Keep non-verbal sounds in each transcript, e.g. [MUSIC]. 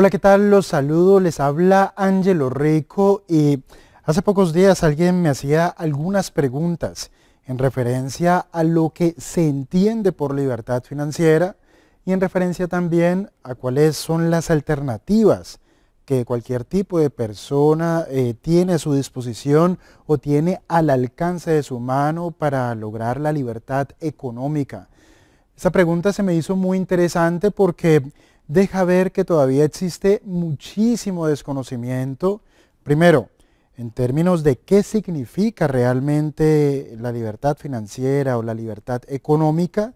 Hola, ¿qué tal? Los saludo, les habla Ángelo Rico y hace pocos días alguien me hacía algunas preguntas en referencia a lo que se entiende por libertad financiera y en referencia también a cuáles son las alternativas que cualquier tipo de persona eh, tiene a su disposición o tiene al alcance de su mano para lograr la libertad económica. Esa pregunta se me hizo muy interesante porque deja ver que todavía existe muchísimo desconocimiento. Primero, en términos de qué significa realmente la libertad financiera o la libertad económica.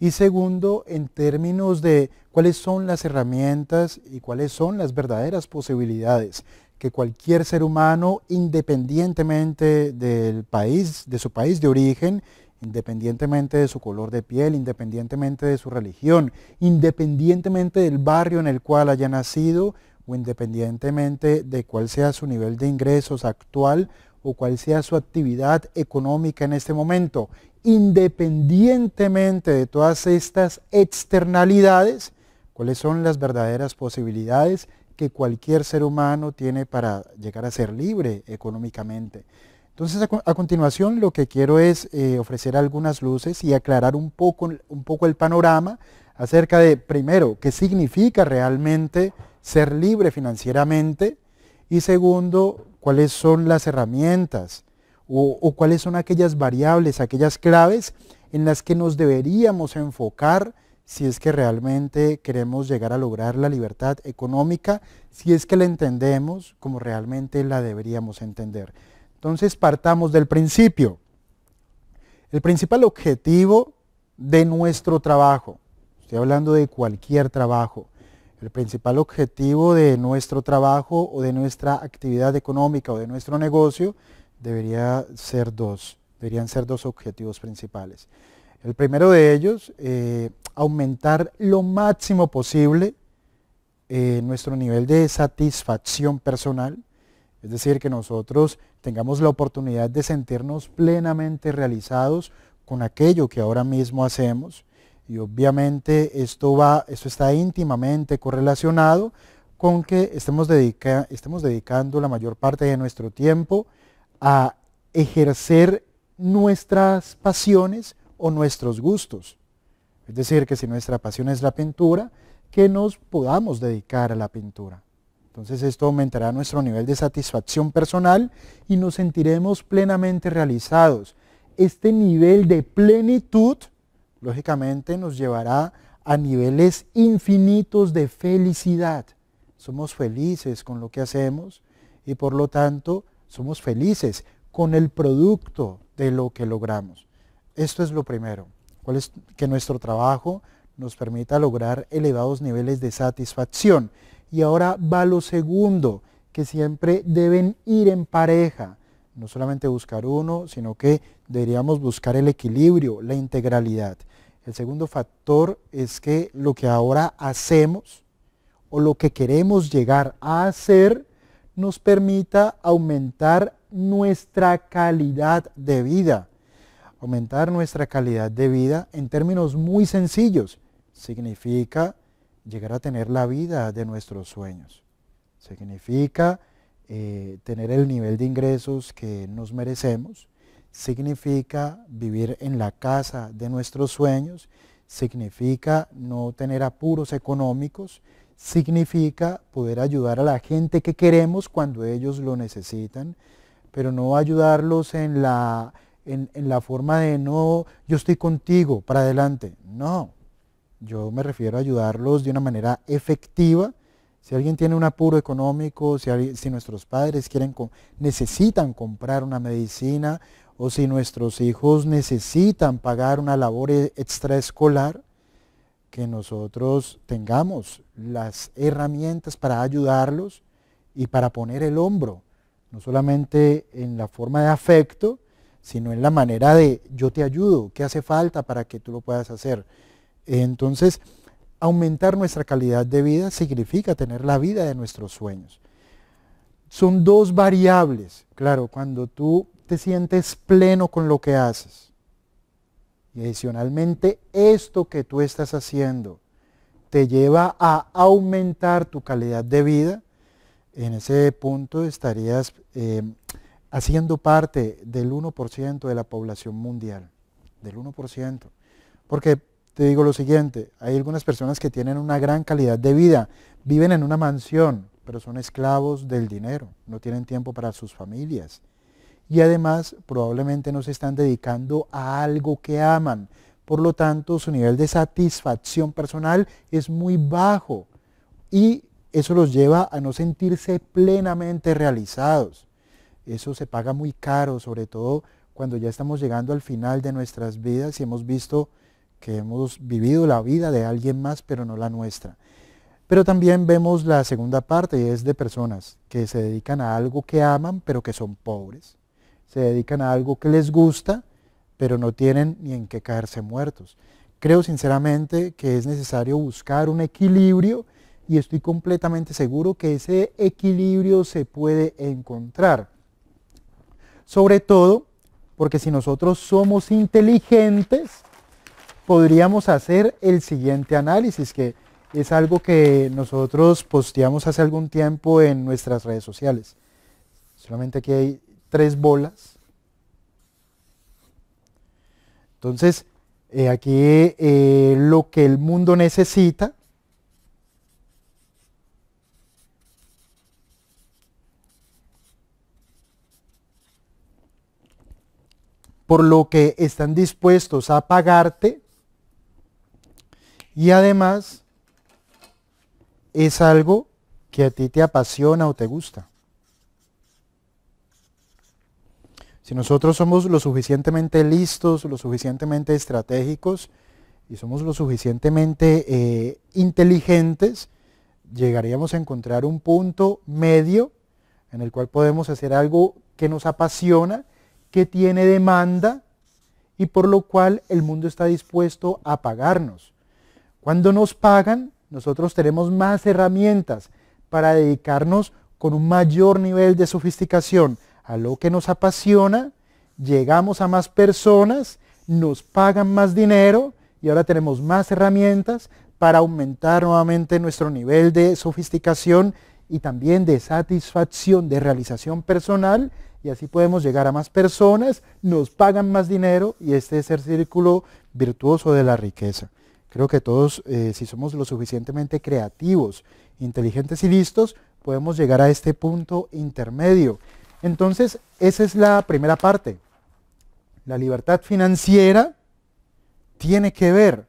Y segundo, en términos de cuáles son las herramientas y cuáles son las verdaderas posibilidades que cualquier ser humano, independientemente del país, de su país de origen independientemente de su color de piel, independientemente de su religión, independientemente del barrio en el cual haya nacido o independientemente de cuál sea su nivel de ingresos actual o cuál sea su actividad económica en este momento, independientemente de todas estas externalidades, cuáles son las verdaderas posibilidades que cualquier ser humano tiene para llegar a ser libre económicamente. Entonces, a, continuación, lo que quiero es eh, ofrecer algunas luces y aclarar un poco, un poco el panorama acerca de, primero, qué significa realmente ser libre financieramente y segundo, cuáles son las herramientas o cuáles son aquellas variables, aquellas claves en las que nos deberíamos enfocar si es que realmente queremos llegar a lograr la libertad económica, si es que la entendemos como realmente la deberíamos entender. Entonces partamos del principio. El principal objetivo de nuestro trabajo, estoy hablando de cualquier trabajo, el principal objetivo de nuestro trabajo o de nuestra actividad económica o de nuestro negocio debería ser dos, deberían ser dos objetivos principales. El primero de ellos, eh, aumentar lo máximo posible eh, nuestro nivel de satisfacción personal es decir, que nosotros tengamos la oportunidad de sentirnos plenamente realizados con aquello que ahora mismo hacemos. Y obviamente esto, va, esto está íntimamente correlacionado con que estemos, estemos dedicando la mayor parte de nuestro tiempo a ejercer nuestras pasiones o nuestros gustos. Es decir, que si nuestra pasión es la pintura, que nos podamos dedicar a la pintura. Entonces esto aumentará nuestro nivel de satisfacción personal y nos sentiremos plenamente realizados. Este nivel de plenitud, lógicamente, nos llevará a niveles infinitos de felicidad. Somos felices con lo que hacemos y por lo tanto somos felices con el producto de lo que logramos. Esto es lo primero, que nuestro trabajo nos permita lograr elevados niveles de satisfacción. Y ahora va lo segundo, que siempre deben ir en pareja. No solamente buscar uno, sino que deberíamos buscar el equilibrio, la integralidad. El segundo factor es que lo que ahora hacemos o lo que queremos llegar a hacer nos permita aumentar nuestra calidad de vida. Aumentar nuestra calidad de vida en términos muy sencillos significa llegar a tener la vida de nuestros sueños. Significa eh, tener el nivel de ingresos que nos merecemos, significa vivir en la casa de nuestros sueños, significa no tener apuros económicos, significa poder ayudar a la gente que queremos cuando ellos lo necesitan, pero no ayudarlos en la, en la forma de no, yo estoy contigo, para adelante. No, yo me refiero a ayudarlos de una manera efectiva. Si alguien tiene un apuro económico, si, nuestros padres necesitan comprar una medicina o si nuestros hijos necesitan pagar una labor e, extraescolar, que nosotros tengamos las herramientas para ayudarlos y para poner el hombro, no solamente en la forma de afecto, sino en la manera de yo te ayudo, qué hace falta para que tú lo puedas hacer. Entonces, aumentar nuestra calidad de vida significa tener la vida de nuestros sueños. Son dos variables, claro, cuando tú te sientes pleno con lo que haces. Y adicionalmente, esto que tú estás haciendo te lleva a aumentar tu calidad de vida, en ese punto estarías em, haciendo parte del 1% de la población mundial, del 1%. Porque te digo lo siguiente, hay algunas personas que tienen una gran calidad de vida, viven en una mansión, pero son esclavos del dinero, no tienen tiempo para sus familias. Y además probablemente no se están dedicando a algo que aman. Por lo tanto, su nivel de satisfacción personal es muy bajo y eso los lleva a no sentirse plenamente realizados. Eso se paga muy caro, sobre todo cuando ya estamos llegando al final de nuestras vidas y hemos visto que hemos vivido la vida de alguien más, pero no la nuestra. Pero también vemos la segunda parte y es de personas que se dedican a algo que aman, pero que son pobres. Se dedican a algo que les gusta, pero no tienen ni en qué caerse muertos. Creo sinceramente que es necesario buscar un equilibrio y estoy completamente seguro que ese equilibrio se puede encontrar. Sobre todo porque si nosotros somos inteligentes, podríamos hacer el siguiente análisis, que es algo que nosotros posteamos hace algún tiempo en nuestras redes sociales. Solamente aquí hay tres bolas. Entonces, eh, aquí eh, lo que el mundo necesita por lo que están dispuestos a pagarte y además es algo que a ti te apasiona o te gusta. Si nosotros somos lo suficientemente listos, lo suficientemente estratégicos y somos lo suficientemente eh, inteligentes, llegaríamos a encontrar un punto medio en el cual podemos hacer algo que nos apasiona, que tiene demanda y por lo cual el mundo está dispuesto a pagarnos. Cuando nos pagan, nosotros tenemos más herramientas para dedicarnos con un mayor nivel de sofisticación a lo que nos apasiona, llegamos a más personas, nos pagan más dinero y ahora tenemos más herramientas para aumentar nuevamente nuestro nivel de sofisticación y también de satisfacción, de realización personal y así podemos llegar a más personas, nos pagan más dinero y este es el círculo virtuoso de la riqueza. Creo que todos, eh, si somos lo suficientemente creativos, inteligentes y listos, podemos llegar a este punto intermedio. Entonces, esa es la primera parte. La libertad financiera tiene que ver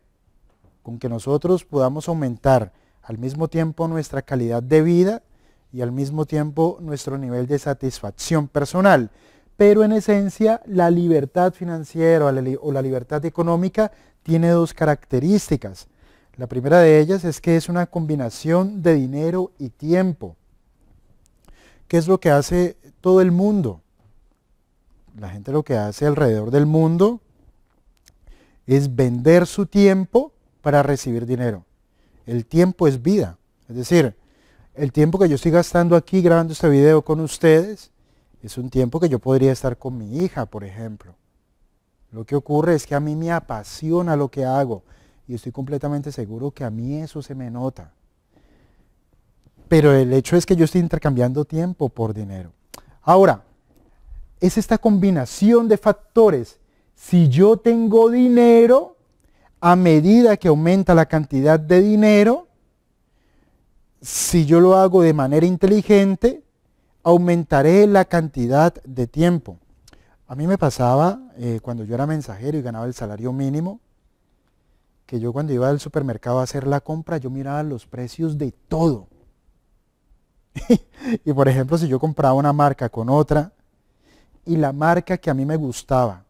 con que nosotros podamos aumentar al mismo tiempo nuestra calidad de vida y al mismo tiempo nuestro nivel de satisfacción personal pero en esencia la libertad financiera o la libertad económica tiene dos características. La primera de ellas es que es una combinación de dinero y tiempo, ¿Qué es lo que hace todo el mundo. La gente lo que hace alrededor del mundo es vender su tiempo para recibir dinero. El tiempo es vida. Es decir, el tiempo que yo estoy gastando aquí grabando este video con ustedes es un tiempo que yo podría estar con mi hija, por ejemplo. Lo que ocurre es que a mí me apasiona lo que hago y estoy completamente seguro que a mí eso se me nota. Pero el hecho es que yo estoy intercambiando tiempo por dinero. Ahora, es esta combinación de factores. Si yo tengo dinero, a medida que aumenta la cantidad de dinero, si yo lo hago de manera inteligente, aumentaré la cantidad de tiempo. A mí me pasaba eh, cuando yo era mensajero y ganaba el salario mínimo, que yo cuando iba al supermercado a hacer la compra, yo miraba los precios de todo. [LAUGHS] y por ejemplo, si yo compraba una marca con otra, y la marca que a mí me gustaba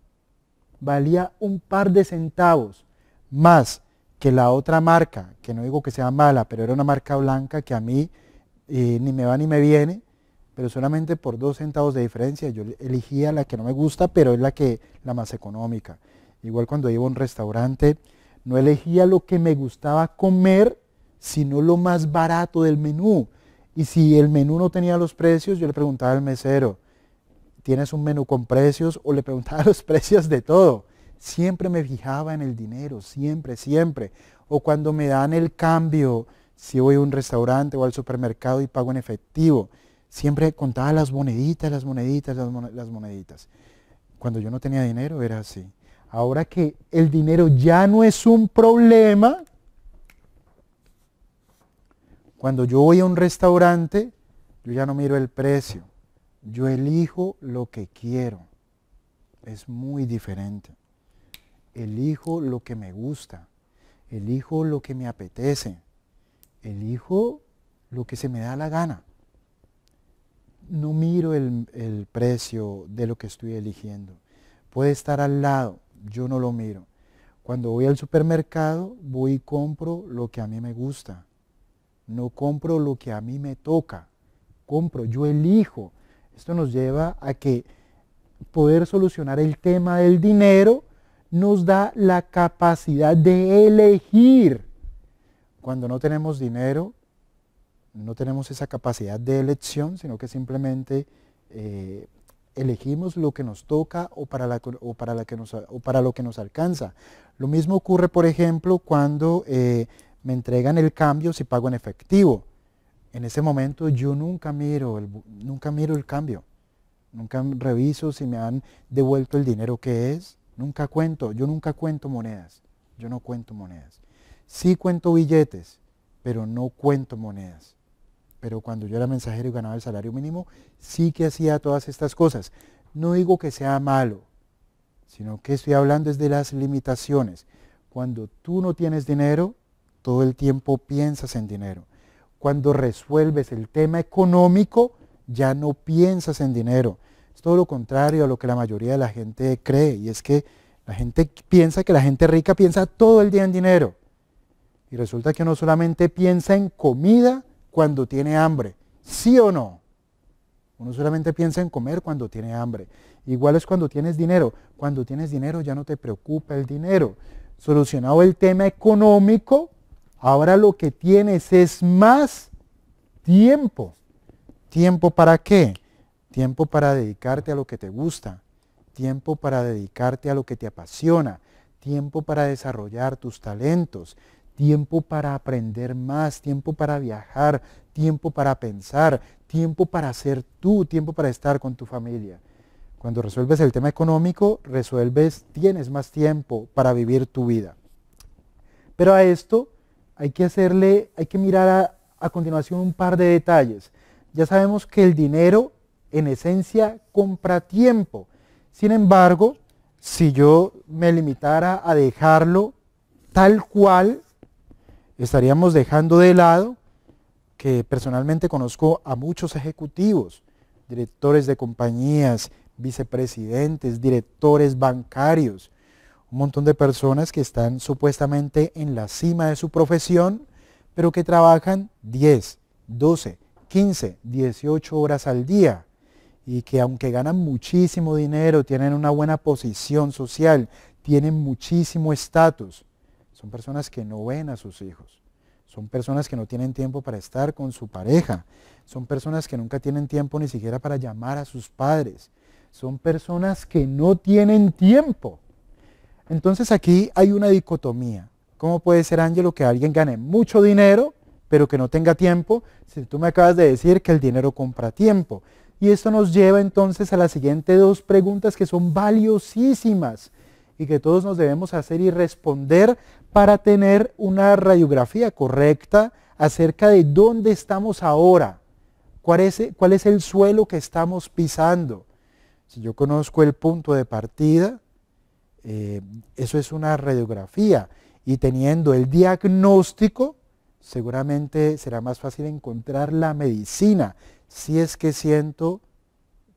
valía un par de centavos más que la otra marca, que no digo que sea mala, pero era una marca blanca que a mí eh, ni me va ni me viene, pero solamente por dos centavos de diferencia. Yo elegía la que no me gusta, pero es la, que, la más económica. Igual cuando iba a un restaurante, no elegía lo que me gustaba comer, sino lo más barato del menú. Y si el menú no tenía los precios, yo le preguntaba al mesero, ¿tienes un menú con precios? O le preguntaba [LAUGHS] los precios de todo. Siempre me fijaba en el dinero, siempre, siempre. O cuando me dan el cambio, si voy a un restaurante o al supermercado y pago en efectivo, siempre contaba las moneditas, las moneditas, las, moneditas. Cuando yo no tenía dinero era así. Ahora que el dinero ya no es un problema, cuando yo voy a un restaurante, yo ya no miro el precio. Yo elijo lo que quiero. Es muy diferente. Elijo lo que me gusta. Elijo lo que me apetece. Elijo lo que se me da la gana no miro el, precio de lo que estoy eligiendo. Puede estar al lado, yo no lo miro. Cuando voy al supermercado, voy y compro lo que a mí me gusta. No compro lo que a mí me toca. Compro, yo elijo. Esto nos lleva a que poder solucionar el tema del dinero nos da la capacidad de elegir. Cuando no tenemos dinero, no tenemos esa capacidad de elección, sino que simplemente eh, elegimos lo que nos toca o para, la, que para, lo que nos alcanza. Lo mismo ocurre, por ejemplo, cuando eh, me entregan el cambio si pago en efectivo. En ese momento yo nunca miro el, nunca miro el cambio, nunca reviso si me han devuelto el dinero que es, nunca cuento, yo nunca cuento monedas, yo no cuento monedas. Sí cuento billetes, pero no cuento monedas pero cuando yo era mensajero y ganaba el salario mínimo, sí que hacía todas estas cosas. No digo que sea malo, sino que estoy hablando es de las limitaciones. Cuando tú no tienes dinero, todo el tiempo piensas en dinero. Cuando resuelves el tema económico, ya no piensas en dinero. Es todo lo contrario a lo que la mayoría de la gente cree, y es que la gente piensa que la gente rica piensa todo el día en dinero. Y resulta que no solamente piensa en comida, cuando tiene hambre. ¿Sí o no? Uno solamente piensa en comer cuando tiene hambre. Igual es cuando tienes dinero. Cuando tienes dinero ya no te preocupa el dinero. Solucionado el tema económico, ahora lo que tienes es más tiempo. ¿Tiempo para qué? Tiempo para dedicarte a lo que te gusta. Tiempo para dedicarte a lo que te apasiona. Tiempo para desarrollar tus talentos tiempo para aprender más, tiempo para viajar, tiempo para pensar, tiempo para ser tú, tiempo para estar con tu familia. Cuando resuelves el tema económico, resuelves, tienes más tiempo para vivir tu vida. Pero a esto hay que hacerle, hay que mirar a, a continuación un par de detalles. Ya sabemos que el dinero en esencia compra tiempo. Sin embargo, si yo me limitara a dejarlo tal cual estaríamos dejando de lado que personalmente conozco a muchos ejecutivos, directores de compañías, vicepresidentes, directores bancarios, un montón de personas que están supuestamente en la cima de su profesión, pero que trabajan 10, 12, 15, 18 horas al día y que aunque ganan muchísimo dinero, tienen una buena posición social, tienen muchísimo estatus, son personas que no ven a sus hijos, son personas que no tienen tiempo para estar con su pareja, son personas que nunca tienen tiempo ni siquiera para llamar a sus padres, son personas que no tienen tiempo. Entonces aquí hay una dicotomía. ¿Cómo puede ser, Ángelo, que alguien gane mucho dinero, pero que no tenga tiempo? Si tú me acabas de decir que el dinero compra tiempo. Y esto nos lleva entonces a las siguientes dos preguntas que son valiosísimas y que todos nos debemos hacer y responder para tener una radiografía correcta acerca de dónde estamos ahora, cuál es, el suelo que estamos pisando. Si yo conozco el punto de partida, eh, eso es una radiografía y teniendo el diagnóstico, seguramente será más fácil encontrar la medicina si es que siento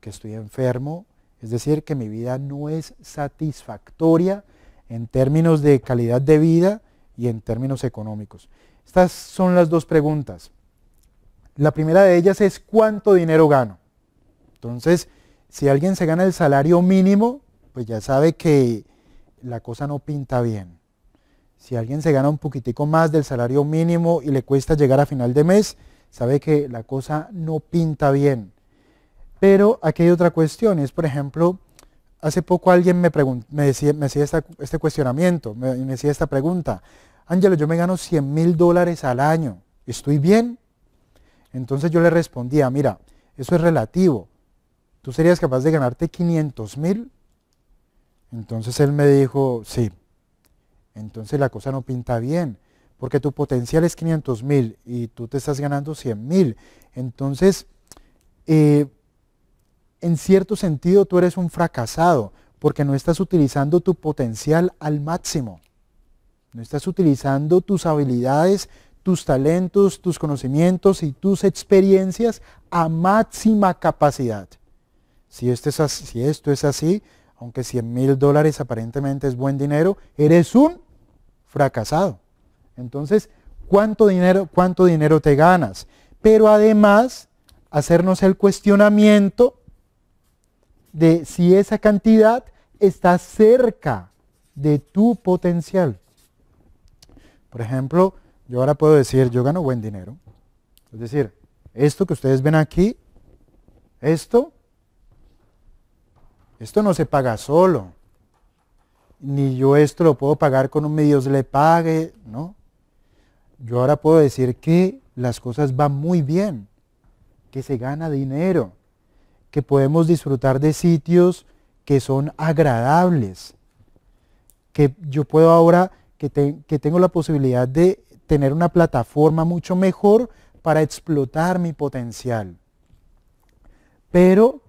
que estoy enfermo es decir, que mi vida no es satisfactoria en términos de calidad de vida y en términos económicos. Estas son las dos preguntas. La primera de ellas es cuánto dinero gano. Entonces, si alguien se gana el salario mínimo, pues ya sabe que la cosa no pinta bien. Si alguien se gana un poquitico más del salario mínimo y le cuesta llegar a final de mes, sabe que la cosa no pinta bien. Pero aquí hay otra cuestión, es por ejemplo, hace poco alguien me, me decía, me hacía este cuestionamiento, me, me decía esta pregunta, Ángelo, yo me gano 100 mil dólares al año, ¿estoy bien? Entonces yo le respondía, mira, eso es relativo, ¿tú serías capaz de ganarte 500 mil? Entonces él me dijo, sí, entonces la cosa no pinta bien, porque tu potencial es 500 mil y tú te estás ganando 100 mil, entonces... Eh, en cierto sentido tú eres un fracasado porque no estás utilizando tu potencial al máximo. No estás utilizando tus habilidades, tus talentos, tus conocimientos y tus experiencias a máxima capacidad. Si esto es así, aunque 100 mil dólares aparentemente es buen dinero, eres un fracasado. Entonces, ¿cuánto dinero, cuánto dinero te ganas? Pero además, hacernos el cuestionamiento de si esa cantidad está cerca de tu potencial. Por ejemplo, yo ahora puedo decir, yo gano buen dinero. Es decir, esto que ustedes ven aquí, esto, esto no se paga solo. Ni yo esto lo puedo pagar con un medios le pague, ¿no? Yo ahora puedo decir que las cosas van muy bien, que se gana dinero, que podemos disfrutar de sitios que son agradables, que yo puedo ahora, que, tengo la posibilidad de tener una plataforma mucho mejor para explotar mi potencial. Pero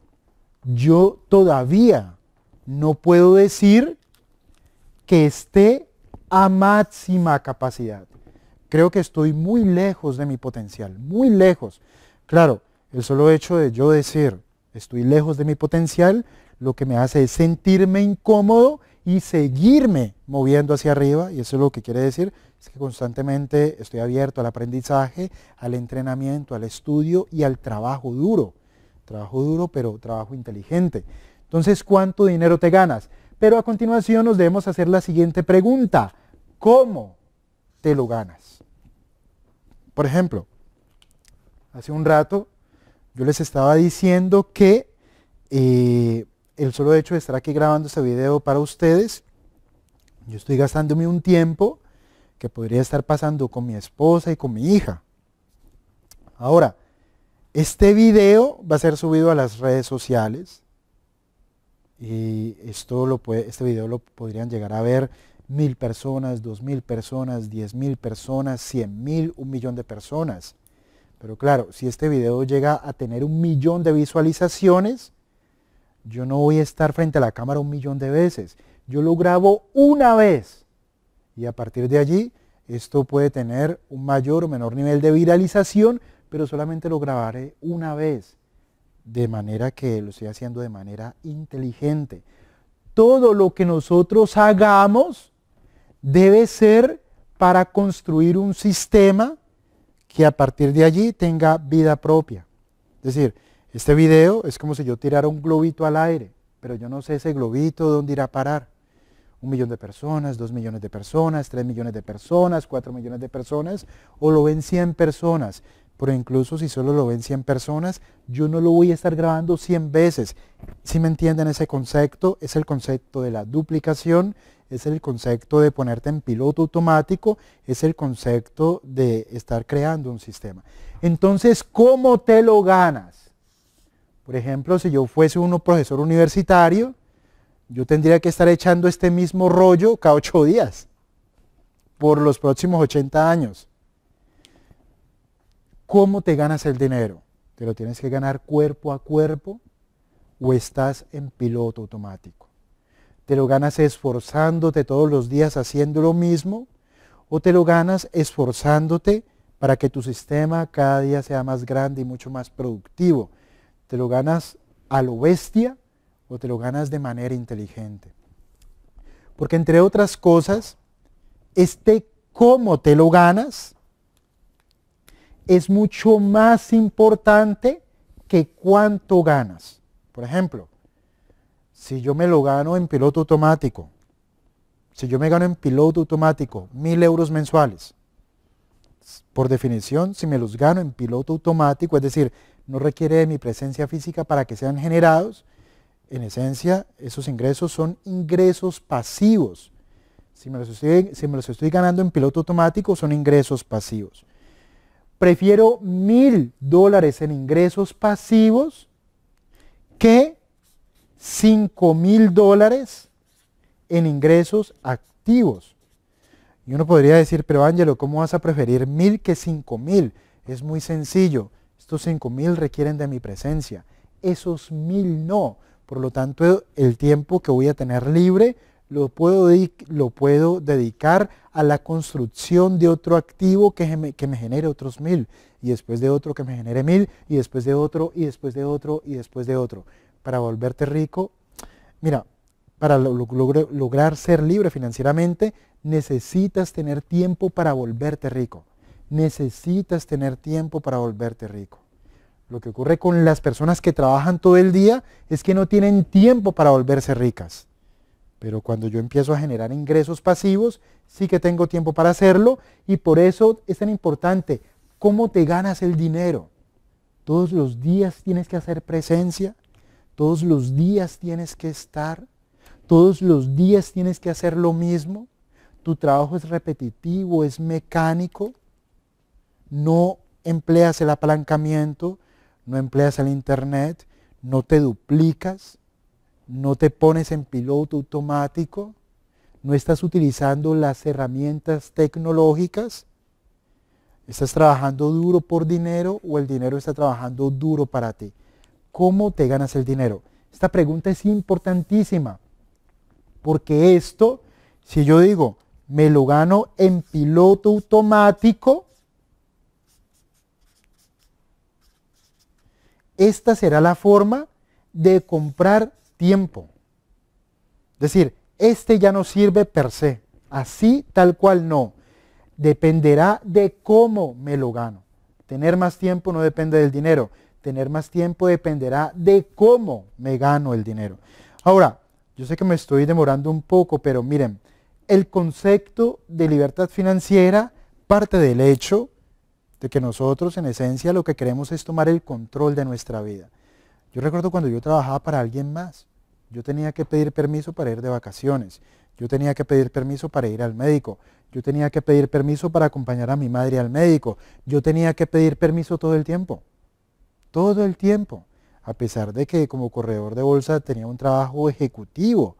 yo todavía no puedo decir que esté a máxima capacidad. Creo que estoy muy lejos de mi potencial, muy lejos. Claro, el solo hecho de yo decir, estoy lejos de mi potencial, lo que me hace es sentirme incómodo y seguirme moviendo hacia arriba, y eso es lo que quiere decir, es que constantemente estoy abierto al aprendizaje, al entrenamiento, al estudio y al trabajo duro. Trabajo duro, pero trabajo inteligente. Entonces, ¿cuánto dinero te ganas? Pero a continuación nos debemos hacer la siguiente pregunta. ¿Cómo te lo ganas? Por ejemplo, hace un rato yo les estaba diciendo que eh, el solo hecho de estar aquí grabando este video para ustedes, yo estoy gastándome un tiempo que podría estar pasando con mi esposa y con mi hija. Ahora, este video va a ser subido a las redes sociales y esto lo este video lo podrían llegar a ver mil personas, dos mil personas, diez mil personas, cien mil, un millón de personas. Pero claro, si este video llega a tener un millón de visualizaciones, yo no voy a estar frente a la cámara un millón de veces. Yo lo grabo una vez. Y a partir de allí, esto puede tener un mayor o menor nivel de viralización, pero solamente lo grabaré una vez. De manera que lo estoy haciendo de manera inteligente. Todo lo que nosotros hagamos debe ser para construir un sistema que a partir de allí tenga vida propia. Es decir, este video es como si yo tirara un globito al aire, pero yo no sé ese globito dónde irá a parar. Un millón de personas, dos millones de personas, tres millones de personas, cuatro millones de personas, o lo ven cien personas. Pero incluso si solo lo ven cien personas, yo no lo voy a estar grabando 100 veces. Si me entienden ese concepto, es el concepto de la duplicación es el concepto de ponerte en piloto automático, es el concepto de estar creando un sistema. Entonces, ¿cómo te lo ganas? Por ejemplo, si yo fuese un profesor universitario, yo tendría que estar echando este mismo rollo cada ocho días por los próximos 80 años. ¿Cómo te ganas el dinero? ¿Te lo tienes que ganar cuerpo a cuerpo o estás en piloto automático? ¿Te lo ganas esforzándote todos los días haciendo lo mismo? ¿O te lo ganas esforzándote para que tu sistema cada día sea más grande y mucho más productivo? ¿Te lo ganas a lo bestia o te lo ganas de manera inteligente? Porque entre otras cosas, este cómo te lo ganas es mucho más importante que cuánto ganas. Por ejemplo, si yo me lo gano en piloto automático, si yo me gano en piloto automático mil euros mensuales, por definición, si me los gano en piloto automático, es decir, no requiere de mi presencia física para que sean generados, en esencia, esos ingresos son ingresos pasivos. Si me, los estoy, si me los estoy, ganando en piloto automático, son ingresos pasivos. Prefiero mil dólares en ingresos pasivos que 5 mil dólares en ingresos activos. Y uno podría decir, pero Ángelo, ¿cómo vas a preferir mil que cinco mil? Es muy sencillo. Estos cinco mil requieren de mi presencia. Esos mil no. Por lo tanto, el tiempo que voy a tener libre lo puedo, lo puedo dedicar a la construcción de otro activo que me, que me genere otros mil, y después de otro que me genere mil, y después de otro, y después de otro, y después de otro para volverte rico. Mira, para lograr ser libre financieramente, necesitas tener tiempo para volverte rico. Necesitas tener tiempo para volverte rico. Lo que ocurre con las personas que trabajan todo el día es que no tienen tiempo para volverse ricas. Pero cuando yo empiezo a generar ingresos pasivos, sí que tengo tiempo para hacerlo y por eso es tan importante cómo te ganas el dinero. Todos los días tienes que hacer presencia, todos los días tienes que estar, todos los días tienes que hacer lo mismo. Tu trabajo es repetitivo, es mecánico. No empleas el apalancamiento, no empleas el internet, no te duplicas, no te pones en piloto automático, no estás utilizando las herramientas tecnológicas, estás trabajando duro por dinero o el dinero está trabajando duro para ti. ¿Cómo te ganas el dinero? Esta pregunta es importantísima, porque esto, si yo digo, me lo gano en piloto automático, esta será la forma de comprar tiempo. Es decir, este ya no sirve per se, así tal cual no. Dependerá de cómo me lo gano. Tener más tiempo no depende del dinero, tener más tiempo dependerá de cómo me gano el dinero. Ahora, yo sé que me estoy demorando un poco, pero miren, el concepto de libertad financiera parte del hecho de que nosotros en esencia lo que queremos es tomar el control de nuestra vida. Yo recuerdo cuando yo trabajaba para alguien más, yo tenía que pedir permiso para ir de vacaciones, yo tenía que pedir permiso para ir al médico, yo tenía que pedir permiso para acompañar a mi madre al médico, yo tenía que pedir permiso todo el tiempo todo el tiempo, a pesar de que como corredor de bolsa tenía un trabajo ejecutivo,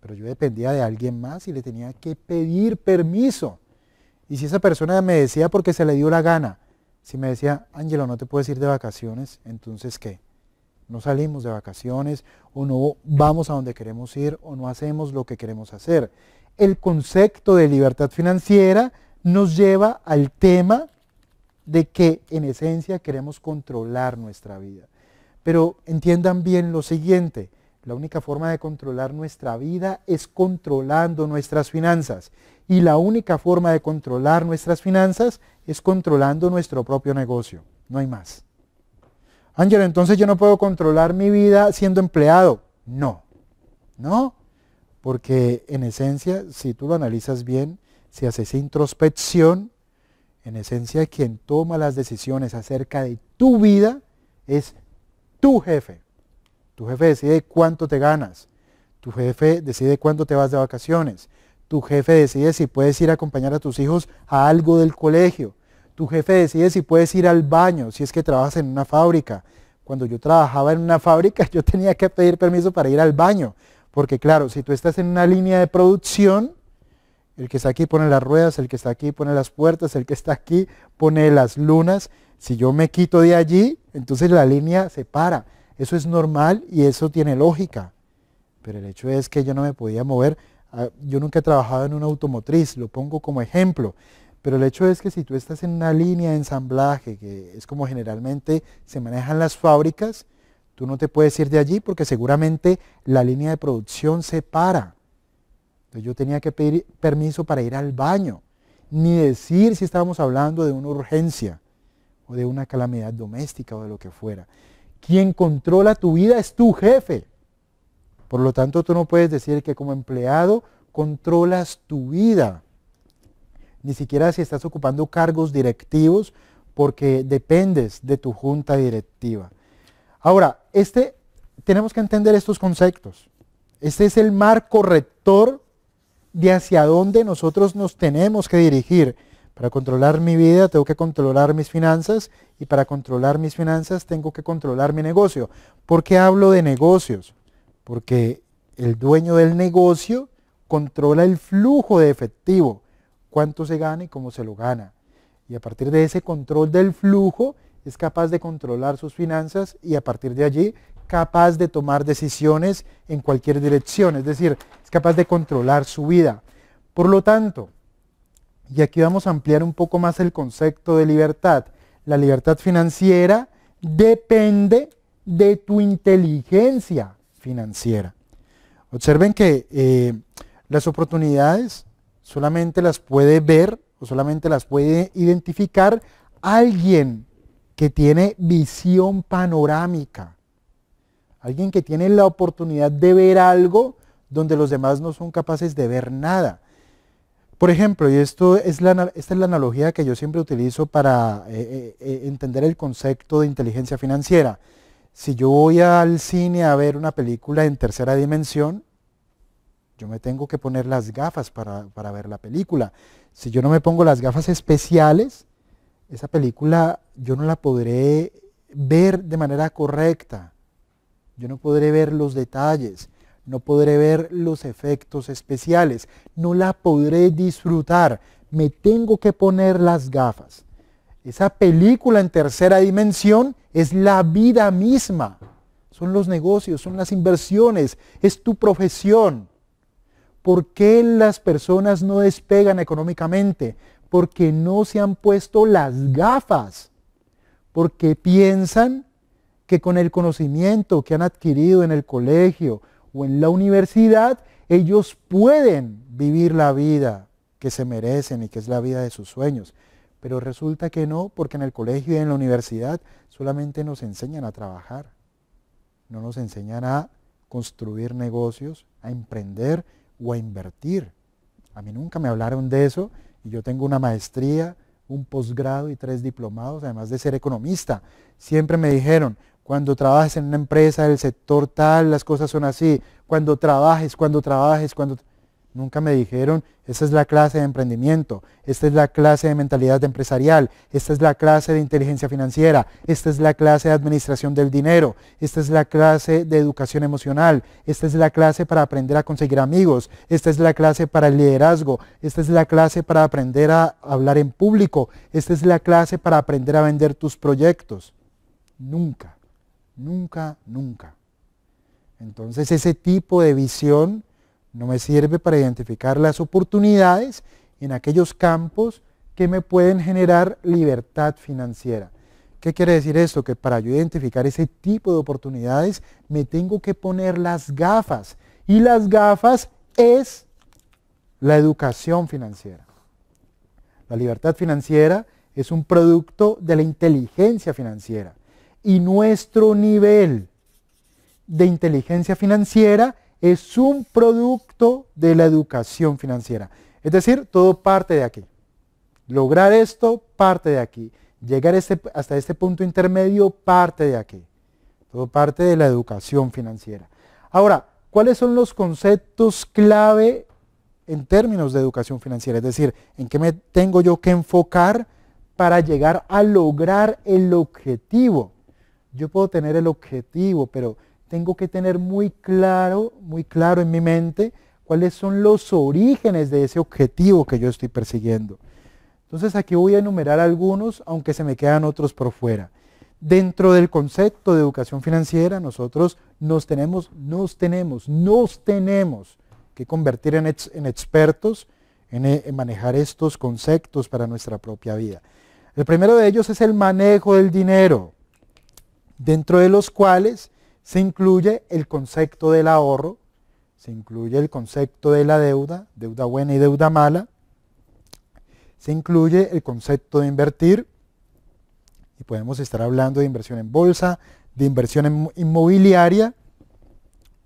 pero yo dependía de alguien más y le tenía que pedir permiso. Y si esa persona me decía porque se le dio la gana, si me decía, Ángelo, no te puedes ir de vacaciones, entonces ¿qué? No salimos de vacaciones o no vamos a donde queremos ir o no hacemos lo que queremos hacer. El concepto de libertad financiera nos lleva al tema de que en esencia queremos controlar nuestra vida. Pero entiendan bien lo siguiente, la única forma de controlar nuestra vida es controlando nuestras finanzas. Y la única forma de controlar nuestras finanzas es controlando nuestro propio negocio. No hay más. Ángel, entonces yo no puedo controlar mi vida siendo empleado. No. No. Porque en esencia, si tú lo analizas bien, si haces introspección, en esencia, quien toma las decisiones acerca de tu vida es tu jefe. Tu jefe decide cuánto te ganas. Tu jefe decide cuándo te vas de vacaciones. Tu jefe decide si puedes ir a acompañar a tus hijos a algo del colegio. Tu jefe decide si puedes ir al baño, si es que trabajas en una fábrica. Cuando yo trabajaba en una fábrica, [LAUGHS] yo tenía que pedir permiso para ir al baño. Porque claro, si tú estás en una línea de producción, el que está aquí pone las ruedas, el que está aquí pone las puertas, el que está aquí pone las lunas. Si yo me quito de allí, entonces la línea se para. Eso es normal y eso tiene lógica. Pero el hecho es que yo no me podía mover. Ah, yo nunca he trabajado en una automotriz, lo pongo como ejemplo. Pero el hecho es que si tú estás en una línea de ensamblaje, que es como generalmente se manejan las fábricas, tú no te puedes ir de allí porque seguramente la línea de producción se para. Entonces yo tenía que pedir permiso para ir al baño, ni decir si estábamos hablando de una urgencia o de una calamidad doméstica o de lo que fuera. Quien controla tu vida es tu jefe. Por lo tanto, tú no puedes decir que como empleado controlas tu vida. Ni siquiera si estás ocupando cargos directivos porque dependes de tu junta directiva. Ahora, este, tenemos que entender estos conceptos. Este es el marco rector de hacia dónde nosotros nos tenemos que dirigir. Para controlar mi vida tengo que controlar mis finanzas y para controlar mis finanzas tengo que controlar mi negocio. ¿Por qué hablo de negocios? Porque el dueño del negocio controla el flujo de efectivo, cuánto se gana y cómo se lo gana. Y a partir de ese control del flujo es capaz de controlar sus finanzas y a partir de allí capaz de tomar decisiones en cualquier dirección, es decir, es capaz de controlar su vida. Por lo tanto, y aquí vamos a ampliar un poco más el concepto de libertad, la libertad financiera depende de tu inteligencia financiera. Observen que eh, las oportunidades solamente las puede ver o solamente las puede identificar alguien que tiene visión panorámica, Alguien que tiene la oportunidad de ver algo donde los demás no son capaces de ver nada. Por ejemplo, y esto es esta es la analogía que yo siempre utilizo para eh, eh, eh, entender el concepto de inteligencia financiera. Si yo voy al cine a ver una película en tercera dimensión, yo me tengo que poner las gafas para, para ver la película. Si yo no me pongo las gafas especiales, esa película yo no la podré ver de manera correcta. Yo no podré ver los detalles, no podré ver los efectos especiales, no la podré disfrutar. Me tengo que poner las gafas. Esa película en tercera dimensión es la vida misma. Son los negocios, son las inversiones, es tu profesión. ¿Por qué las personas no despegan económicamente? Porque no se han puesto las gafas. Porque piensan que con el conocimiento que han adquirido en el colegio o en la universidad, ellos pueden vivir la vida que se merecen y que es la vida de sus sueños. Pero resulta que no, porque en el colegio y en la universidad solamente nos enseñan a trabajar. No nos enseñan a construir negocios, a emprender o a invertir. A mí nunca me hablaron de eso y yo tengo una maestría, un posgrado y tres diplomados, además de ser economista. Siempre me dijeron, cuando trabajes en una empresa del sector tal, las cosas son así. Cuando trabajes, cuando trabajes, cuando... Nunca me dijeron, esta es la clase de emprendimiento, esta es la clase de mentalidad empresarial, esta es la clase de inteligencia financiera, esta es la clase de administración del dinero, esta es la clase de educación emocional, esta es la clase para aprender a conseguir amigos, esta es la clase para el liderazgo, esta es la clase para aprender a hablar en público, esta es la clase para aprender a vender tus proyectos. Nunca. Nunca, nunca. Entonces ese tipo de visión no me sirve para identificar las oportunidades en aquellos campos que me pueden generar libertad financiera. ¿Qué quiere decir esto? Que para yo identificar ese tipo de oportunidades me tengo que poner las gafas. Y las gafas es la educación financiera. La libertad financiera es un producto de la inteligencia financiera y nuestro nivel de inteligencia financiera es un producto de la educación financiera. Es decir, todo parte de aquí. Lograr esto parte de aquí. Llegar este, hasta este punto intermedio parte de aquí. Todo parte de la educación financiera. Ahora, ¿cuáles son los conceptos clave en términos de educación financiera? Es decir, ¿en qué me tengo yo que enfocar para llegar a lograr el objetivo? Yo puedo tener el objetivo, pero tengo que tener muy claro, muy claro en mi mente cuáles son los orígenes de ese objetivo que yo estoy persiguiendo. Entonces aquí voy a enumerar algunos, aunque se me quedan otros por fuera. Dentro del concepto de educación financiera, nosotros nos tenemos, nos tenemos, nos tenemos que convertir en, expertos en, eh, en manejar estos conceptos para nuestra propia vida. El primero de ellos es el manejo del dinero dentro de los cuales se incluye el concepto del ahorro, se incluye el concepto de la deuda, deuda buena y deuda mala, se incluye el concepto de invertir, y podemos estar hablando de inversión en bolsa, de inversión inmobiliaria,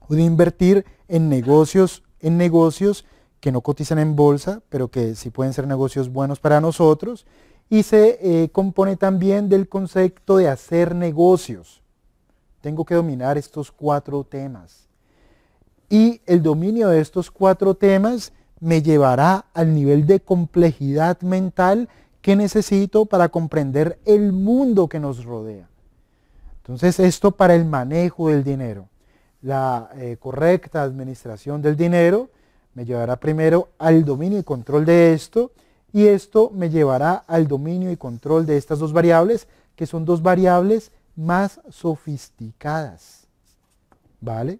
o de invertir en negocios, en negocios que no cotizan en bolsa, pero que sí pueden ser negocios buenos para nosotros, y se eh, compone también del concepto de hacer negocios. Tengo que dominar estos cuatro temas. Y el dominio de estos cuatro temas me llevará al nivel de complejidad mental que necesito para comprender el mundo que nos rodea. Entonces, esto para el manejo del dinero. La eh, correcta administración del dinero me llevará primero al dominio y control de esto, y esto me llevará al dominio y control de estas dos variables, que son dos variables más sofisticadas. ¿Vale?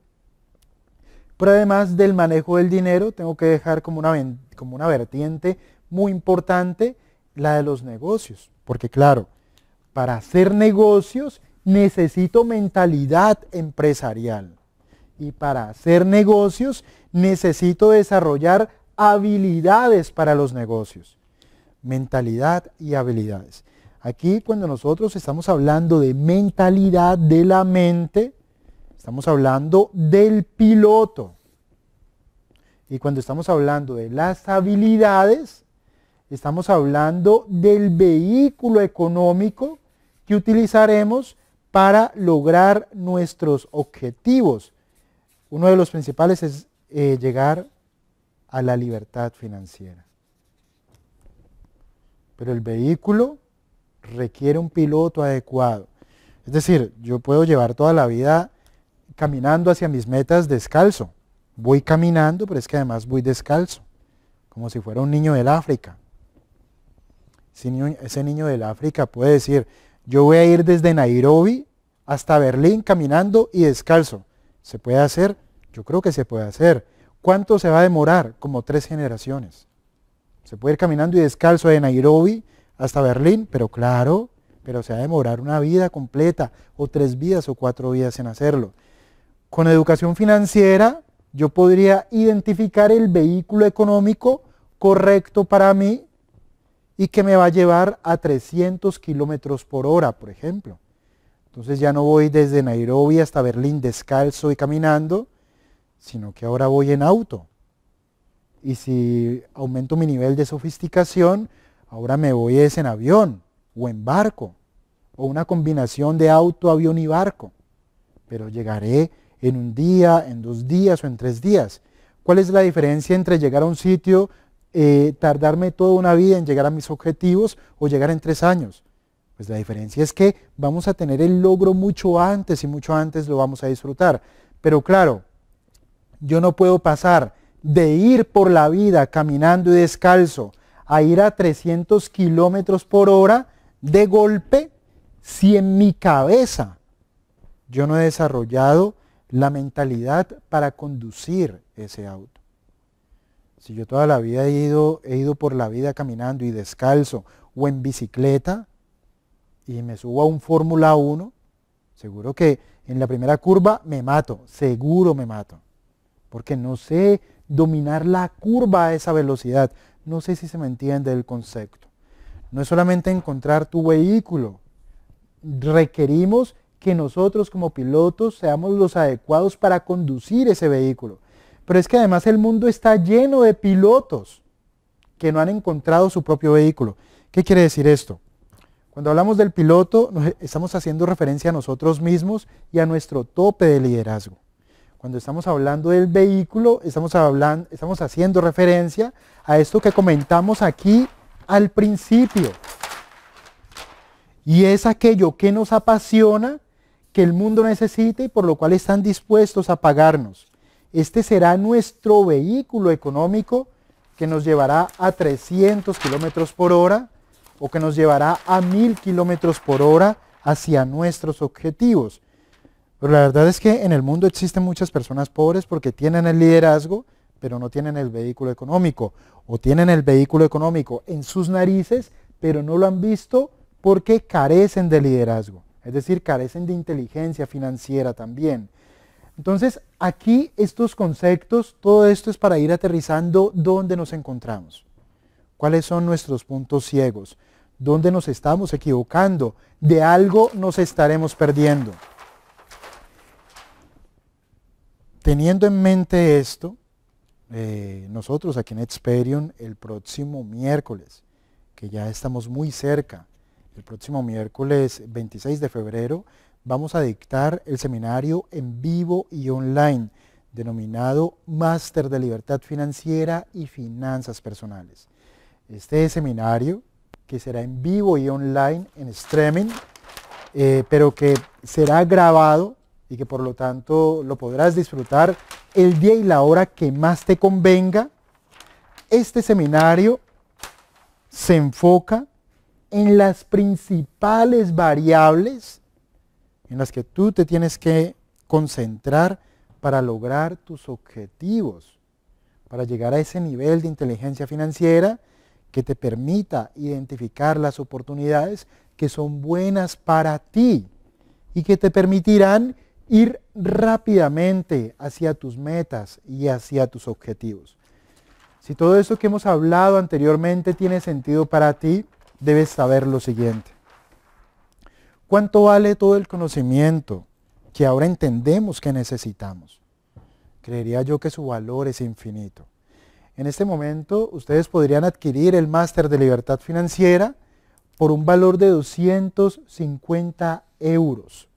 Pero además del manejo del dinero, tengo que dejar como una, como una vertiente muy importante la de los negocios. Porque claro, para hacer negocios necesito mentalidad empresarial. Y para hacer negocios necesito desarrollar habilidades para los negocios mentalidad y habilidades. Aquí cuando nosotros estamos hablando de mentalidad de la mente, estamos hablando del piloto. Y cuando estamos hablando de las habilidades, estamos hablando del vehículo económico que utilizaremos para lograr nuestros objetivos. Uno de los principales es eh, llegar a la libertad financiera pero el vehículo requiere un piloto adecuado. Es decir, yo puedo llevar toda la vida caminando hacia mis metas descalzo. Voy caminando, pero es que además voy descalzo, como si fuera un niño del África. Ese niño, ese niño del África puede decir, yo voy a ir desde Nairobi hasta Berlín caminando y descalzo. ¿Se puede hacer? Yo creo que se puede hacer. ¿Cuánto se va a demorar? Como tres generaciones. Se puede ir caminando y descalzo de Nairobi hasta Berlín, pero claro, pero se va a demorar una vida completa, o tres vidas o cuatro vidas en hacerlo. Con educación financiera, yo podría identificar el vehículo económico correcto para mí y que me va a llevar a 300 kilómetros por hora, por ejemplo. Entonces ya no voy desde Nairobi hasta Berlín descalzo y caminando, sino que ahora voy en auto y si aumento mi nivel de sofisticación, ahora me voy es en avión o en barco o una combinación de auto, avión y barco. Pero llegaré en un día, en dos días o en tres días. ¿Cuál es la diferencia entre llegar a un sitio, eh, tardarme toda una vida en llegar a mis objetivos o llegar en tres años? Pues la diferencia es que vamos a tener el logro mucho antes y mucho antes lo vamos a disfrutar. Pero claro, yo no puedo pasar de ir por la vida caminando y descalzo a ir a 300 kilómetros por hora de golpe si en mi cabeza yo no he desarrollado la mentalidad para conducir ese auto. Si yo toda la vida he ido, he ido por la vida caminando y descalzo o en bicicleta y me subo a un Fórmula 1, seguro que en la primera curva me mato, seguro me mato, porque no sé dominar la curva a esa velocidad. No sé si se me entiende el concepto. No es solamente encontrar tu vehículo. Requerimos que nosotros como pilotos seamos los adecuados para conducir ese vehículo. Pero es que además el mundo está lleno de pilotos que no han encontrado su propio vehículo. ¿Qué quiere decir esto? Cuando hablamos del piloto, estamos haciendo referencia a nosotros mismos y a nuestro tope de liderazgo. Cuando estamos hablando del vehículo, estamos, hablando, estamos haciendo referencia a esto que comentamos aquí al principio. Y es aquello que nos apasiona, que el mundo necesita y por lo cual están dispuestos a pagarnos. Este será nuestro vehículo económico que nos llevará a 300 kilómetros por hora o que nos llevará a 1000 kilómetros por hora hacia nuestros objetivos. Pero la verdad es que en el mundo existen muchas personas pobres porque tienen el liderazgo, pero no tienen el vehículo económico. O tienen el vehículo económico en sus narices, pero no lo han visto porque carecen de liderazgo. Es decir, carecen de inteligencia financiera también. Entonces, aquí estos conceptos, todo esto es para ir aterrizando dónde nos encontramos. ¿Cuáles son nuestros puntos ciegos? ¿Dónde nos estamos equivocando? De algo nos estaremos perdiendo. Teniendo en mente esto, eh, nosotros aquí en Experion el próximo miércoles, que ya estamos muy cerca, el próximo miércoles 26 de febrero, vamos a dictar el seminario en vivo y online, denominado Máster de Libertad Financiera y Finanzas Personales. Este seminario, que será en vivo y online, en streaming, eh, pero que será grabado y que por lo tanto lo podrás disfrutar el día y la hora que más te convenga. Este seminario se enfoca en las principales variables en las que tú te tienes que concentrar para lograr tus objetivos, para llegar a ese nivel de inteligencia financiera que te permita identificar las oportunidades que son buenas para ti y que te permitirán ir rápidamente hacia tus metas y hacia tus objetivos. Si todo esto que hemos hablado anteriormente tiene sentido para ti, debes saber lo siguiente. ¿Cuánto vale todo el conocimiento que ahora entendemos que necesitamos? Creería yo que su valor es infinito. En este momento ustedes podrían adquirir el máster de libertad financiera por un valor de 250 euros.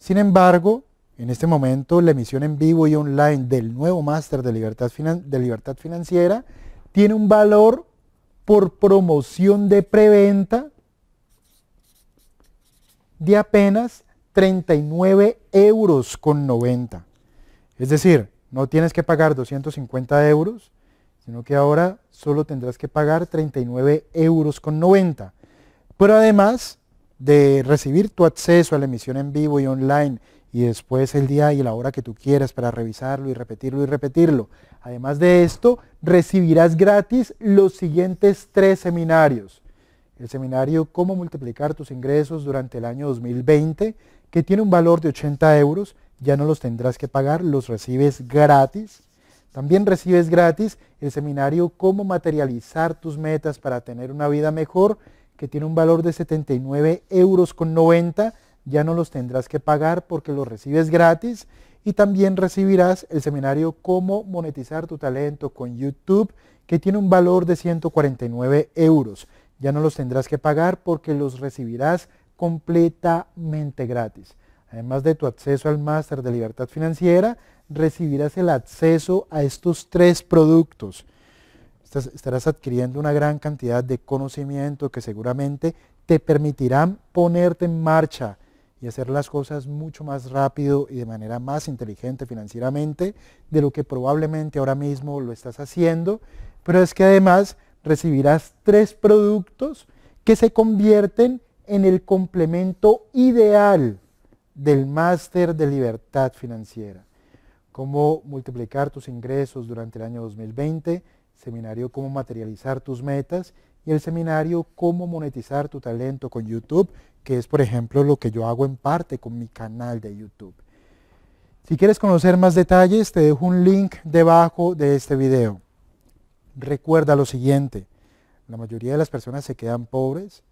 Sin embargo, en este momento la emisión en vivo y online del nuevo máster de libertad, de libertad financiera tiene un valor por promoción de preventa de apenas 39,90 euros con Es decir, no tienes que pagar 250 euros, sino que ahora solo tendrás que pagar 39,90 euros con Pero además, de recibir tu acceso a la emisión en vivo y online y después el día y la hora que tú quieras para revisarlo y repetirlo y repetirlo. Además de esto, recibirás gratis los siguientes tres seminarios. El seminario Cómo multiplicar tus ingresos durante el año 2020, que tiene un valor de 80 euros, ya no los tendrás que pagar, los recibes gratis. También recibes gratis el seminario Cómo materializar tus metas para tener una vida mejor, que tiene un valor de 79 euros con 90, ya no los tendrás que pagar porque los recibes gratis y también recibirás el seminario Cómo monetizar tu talento con YouTube, que tiene un valor de 149 euros. Ya no los tendrás que pagar porque los recibirás completamente gratis. Además de tu acceso al máster de libertad financiera, recibirás el acceso a estos tres productos estarás adquiriendo una gran cantidad de conocimiento que seguramente te permitirán ponerte en marcha y hacer las cosas mucho más rápido y de manera más inteligente financieramente de lo que probablemente ahora mismo lo estás haciendo, pero es que además recibirás tres productos que se convierten en el complemento ideal del máster de libertad financiera. Cómo multiplicar tus ingresos durante el año 2020, seminario Cómo materializar tus metas y el seminario Cómo monetizar tu talento con YouTube, que es por ejemplo lo que yo hago en parte con mi canal de YouTube. Si quieres conocer más detalles, te dejo un link debajo de este video. Recuerda lo siguiente, la mayoría de las personas se quedan pobres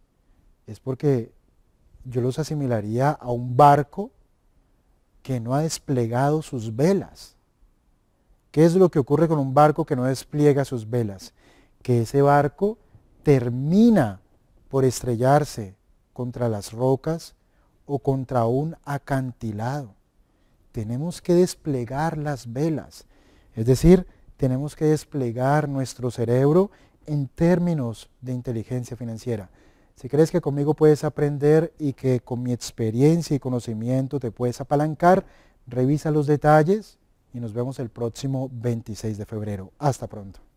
es porque yo los asimilaría a un barco que no ha desplegado sus velas. ¿Qué es lo que ocurre con un barco que no despliega sus velas? Que ese barco termina por estrellarse contra las rocas o contra un acantilado. Tenemos que desplegar las velas, es decir, tenemos que desplegar nuestro cerebro en términos de inteligencia financiera. Si crees que conmigo puedes aprender y que con mi experiencia y conocimiento te puedes apalancar, revisa los detalles, y nos vemos el próximo 26 de febrero. Hasta pronto.